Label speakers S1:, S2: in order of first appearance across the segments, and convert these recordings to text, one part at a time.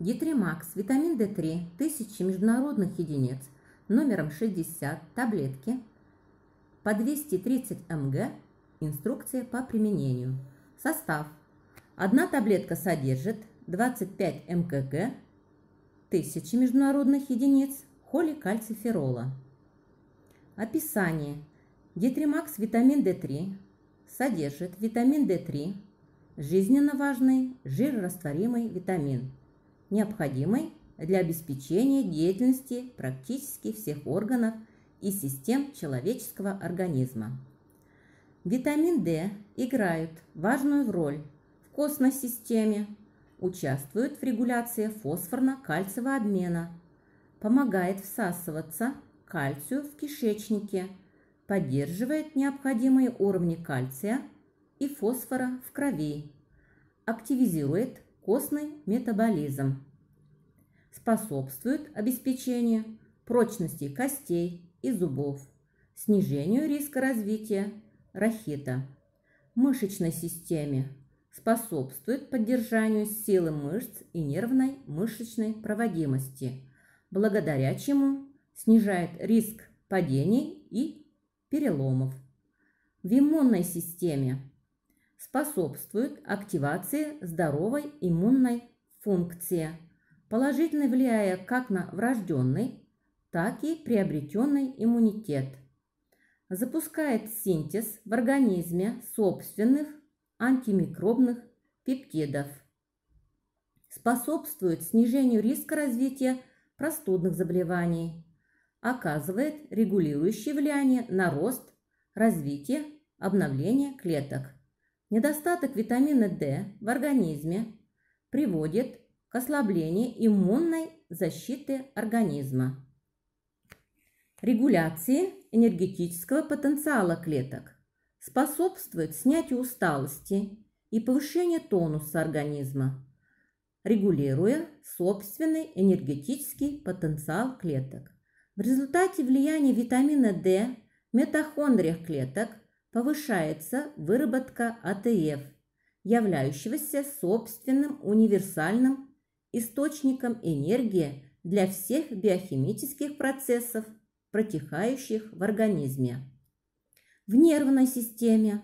S1: Гитримакс, витамин D3, 1000 международных единиц, номером 60, таблетки, по 230 мг, инструкция по применению. Состав. Одна таблетка содержит 25 мкг, 1000 международных единиц, холикальциферола. Описание. Гитримакс витамин D3 содержит витамин D3, жизненно важный жирорастворимый витамин – необходимой для обеспечения деятельности практически всех органов и систем человеческого организма. Витамин D играет важную роль в костной системе, участвует в регуляции фосфорно-кальциевого обмена, помогает всасываться кальцию в кишечнике, поддерживает необходимые уровни кальция и фосфора в крови, активизирует костный метаболизм. Способствует обеспечению прочности костей и зубов, снижению риска развития рахита, мышечной системе, способствует поддержанию силы мышц и нервной мышечной проводимости, благодаря чему снижает риск падений и переломов. В иммунной системе способствует активации здоровой иммунной функции, положительно влияя как на врожденный, так и приобретенный иммунитет. Запускает синтез в организме собственных антимикробных пептидов. Способствует снижению риска развития простудных заболеваний. Оказывает регулирующее влияние на рост, развитие, обновление клеток – Недостаток витамина D в организме приводит к ослаблению иммунной защиты организма, регуляции энергетического потенциала клеток, способствует снятию усталости и повышению тонуса организма, регулируя собственный энергетический потенциал клеток. В результате влияния витамина D в митохондриях клеток повышается выработка АТФ, являющегося собственным универсальным источником энергии для всех биохимических процессов, протекающих в организме. В нервной системе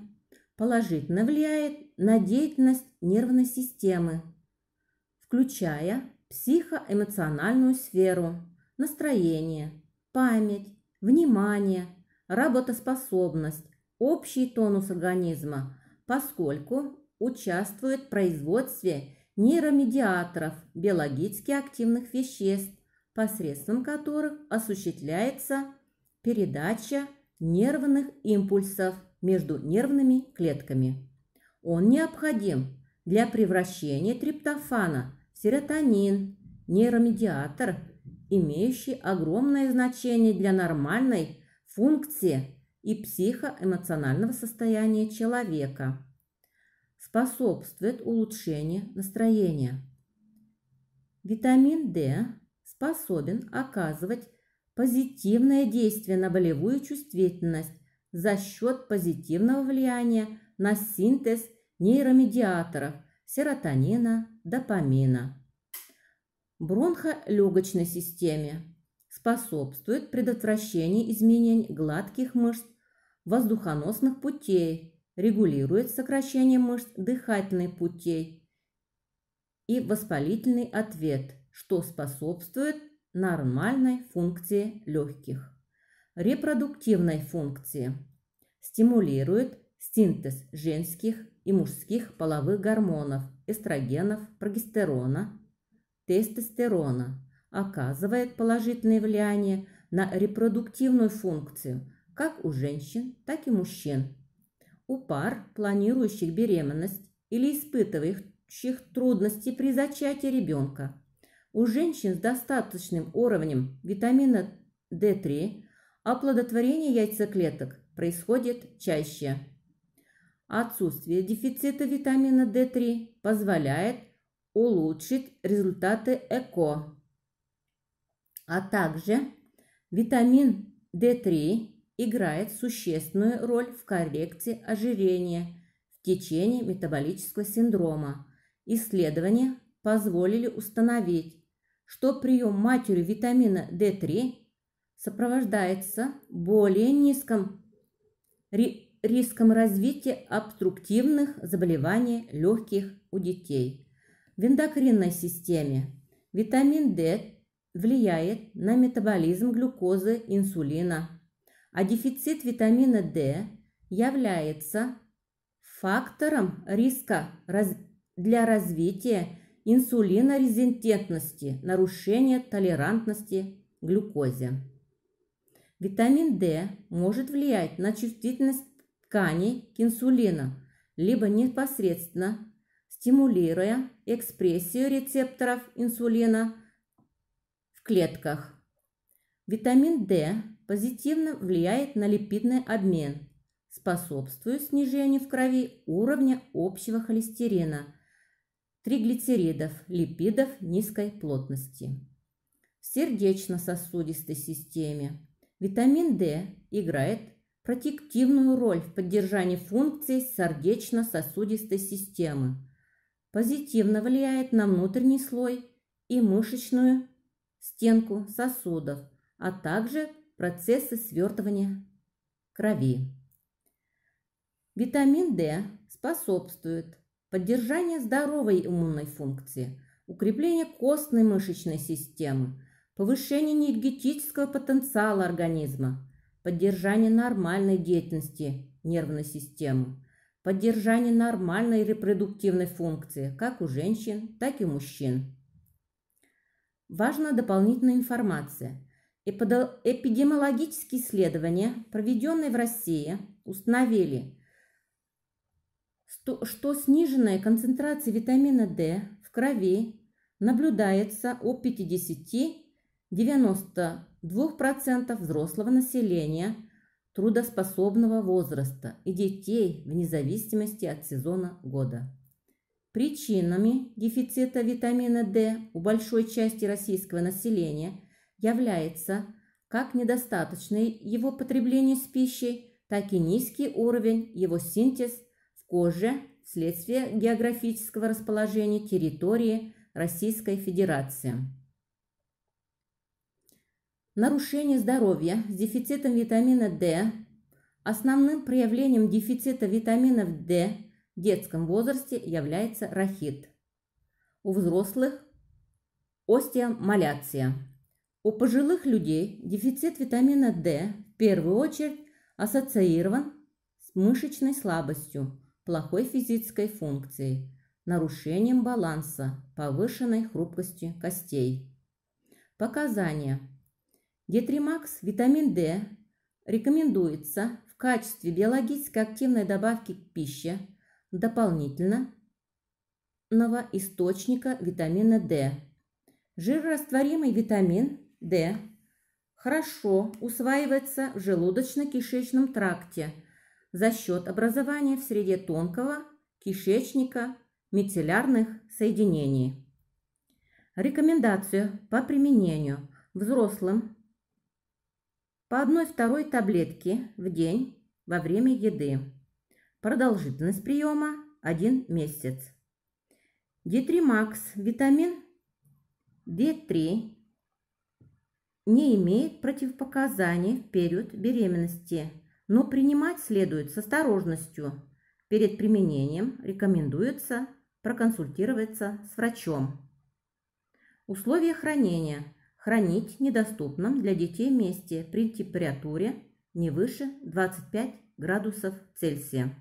S1: положительно влияет на деятельность нервной системы, включая психоэмоциональную сферу, настроение, память, внимание, работоспособность, общий тонус организма, поскольку участвует в производстве нейромедиаторов, биологически активных веществ, посредством которых осуществляется передача нервных импульсов между нервными клетками. Он необходим для превращения триптофана в серотонин, нейромедиатор, имеющий огромное значение для нормальной функции и психоэмоционального состояния человека, способствует улучшению настроения. Витамин D способен оказывать позитивное действие на болевую чувствительность за счет позитивного влияния на синтез нейромедиаторов серотонина, допамина. Бронхолегочной системе способствует предотвращению изменений гладких мышц воздухоносных путей, регулирует сокращение мышц дыхательных путей и воспалительный ответ, что способствует нормальной функции легких. Репродуктивной функции стимулирует синтез женских и мужских половых гормонов, эстрогенов, прогестерона, тестостерона, оказывает положительное влияние на репродуктивную функцию – как у женщин, так и мужчин. У пар, планирующих беременность или испытывающих трудности при зачатии ребенка, у женщин с достаточным уровнем витамина D3 оплодотворение яйцеклеток происходит чаще. Отсутствие дефицита витамина D3 позволяет улучшить результаты ЭКО, а также витамин D3 играет существенную роль в коррекции ожирения в течение метаболического синдрома. Исследования позволили установить, что прием матерью витамина D3 сопровождается более низким риском развития обструктивных заболеваний легких у детей. В эндокринной системе витамин D влияет на метаболизм глюкозы, инсулина – а дефицит витамина D является фактором риска раз... для развития инсулинорезистентности, нарушения толерантности к глюкозе. Витамин D может влиять на чувствительность тканей к инсулину, либо непосредственно стимулируя экспрессию рецепторов инсулина в клетках. Витамин D позитивно влияет на липидный обмен, способствуя снижению в крови уровня общего холестерина, триглицеридов, липидов низкой плотности. В сердечно-сосудистой системе витамин D играет протективную роль в поддержании функций сердечно-сосудистой системы, позитивно влияет на внутренний слой и мышечную стенку сосудов, а также процессы свертывания крови. Витамин D способствует поддержанию здоровой иммунной функции, укреплению костной мышечной системы, повышению энергетического потенциала организма, поддержанию нормальной деятельности нервной системы, поддержанию нормальной репродуктивной функции как у женщин, так и у мужчин. Важна дополнительная информация. Эпидемиологические исследования, проведенные в России, установили, что сниженная концентрация витамина D в крови наблюдается у 50-92% взрослого населения трудоспособного возраста и детей вне зависимости от сезона года. Причинами дефицита витамина D у большой части российского населения – является как недостаточное его потребление с пищей, так и низкий уровень его синтез в коже вследствие географического расположения территории Российской Федерации. Нарушение здоровья с дефицитом витамина D. Основным проявлением дефицита витаминов D в детском возрасте является рахит. У взрослых – остеомаляция – у пожилых людей дефицит витамина D в первую очередь ассоциирован с мышечной слабостью, плохой физической функцией, нарушением баланса, повышенной хрупкостью костей. Показания. Детримакс витамин D рекомендуется в качестве биологически активной добавки к пище дополнительно источника витамина D. Жирорастворимый витамин Д. Хорошо усваивается в желудочно-кишечном тракте за счет образования в среде тонкого кишечника мицеллярных соединений. Рекомендацию по применению взрослым по одной второй таблетки в день во время еды. Продолжительность приема 1 месяц. Детримакс, витамин D3 не имеет противопоказаний в период беременности, но принимать следует с осторожностью. Перед применением рекомендуется проконсультироваться с врачом. Условия хранения. Хранить недоступным для детей месте при температуре не выше 25 градусов Цельсия.